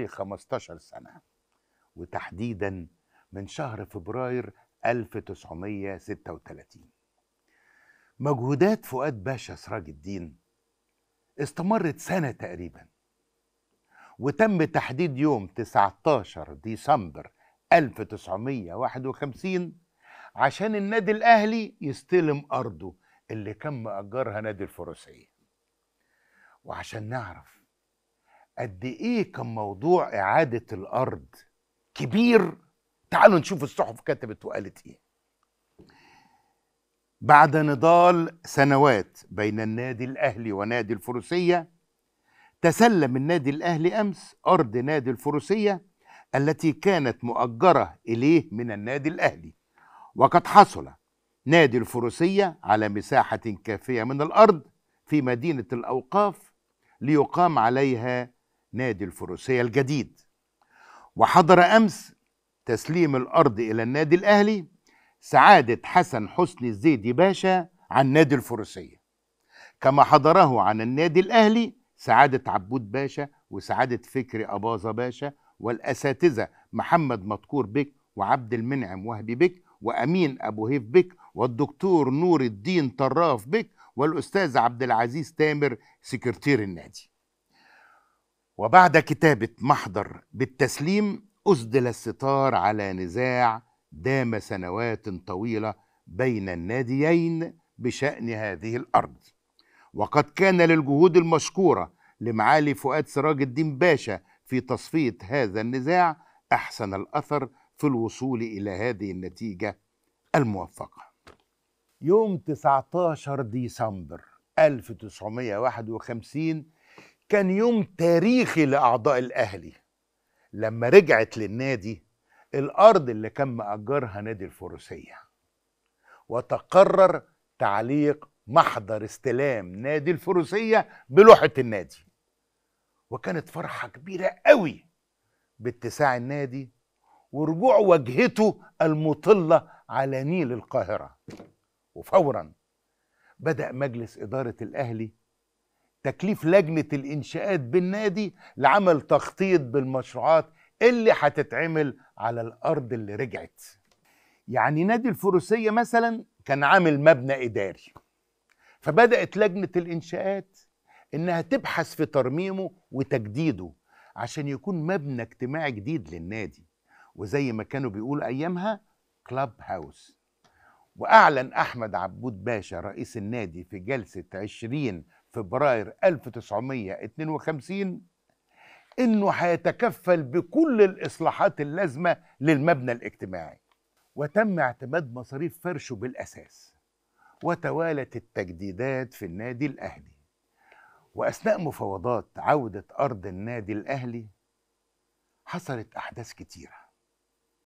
لي 15 سنة وتحديدا من شهر فبراير 1936 مجهودات فؤاد باشا سراج الدين استمرت سنة تقريبا وتم تحديد يوم 19 ديسمبر 1951 عشان النادي الأهلي يستلم أرضه اللي كان مأجرها نادي الفروسية وعشان نعرف قد ايه كان موضوع اعاده الارض كبير تعالوا نشوف الصحف كتبت وقالت ايه بعد نضال سنوات بين النادي الاهلي ونادي الفروسيه تسلم النادي الاهلي امس ارض نادي الفروسيه التي كانت مؤجره اليه من النادي الاهلي وقد حصل نادي الفروسيه على مساحه كافيه من الارض في مدينه الاوقاف ليقام عليها نادي الفروسية الجديد وحضر أمس تسليم الأرض إلى النادي الأهلي سعادة حسن حسني الزيدي باشا عن نادي الفروسية كما حضره عن النادي الأهلي سعادة عبود باشا وسعادة فكري أباظة باشا والأساتذة محمد مدكور بك وعبد المنعم وهبي بك وأمين أبو هيف بك والدكتور نور الدين طراف بك والأستاذ عبد العزيز تامر سكرتير النادي وبعد كتابة محضر بالتسليم أسدل الستار على نزاع دام سنوات طويلة بين الناديين بشأن هذه الأرض وقد كان للجهود المشكورة لمعالي فؤاد سراج الدين باشا في تصفية هذا النزاع أحسن الأثر في الوصول إلى هذه النتيجة الموفقة يوم 19 ديسمبر 1951 كان يوم تاريخي لأعضاء الأهلي لما رجعت للنادي الأرض اللي كان مأجرها نادي الفروسية وتقرر تعليق محضر استلام نادي الفروسية بلوحة النادي وكانت فرحة كبيرة قوي باتساع النادي ورجوع وجهته المطلة على نيل القاهرة وفورا بدأ مجلس إدارة الأهلي تكليف لجنة الإنشاءات بالنادي لعمل تخطيط بالمشروعات اللي هتتعمل على الأرض اللي رجعت يعني نادي الفروسية مثلا كان عامل مبنى إداري فبدأت لجنة الإنشاءات إنها تبحث في ترميمه وتجديده عشان يكون مبنى اجتماعي جديد للنادي وزي ما كانوا بيقولوا أيامها كلاب هاوس وأعلن أحمد عبود باشا رئيس النادي في جلسة 20 فبراير 1952 انه هيتكفل بكل الاصلاحات اللازمه للمبنى الاجتماعي وتم اعتماد مصاريف فرشه بالاساس وتوالت التجديدات في النادي الاهلي واثناء مفاوضات عوده ارض النادي الاهلي حصلت احداث كتيره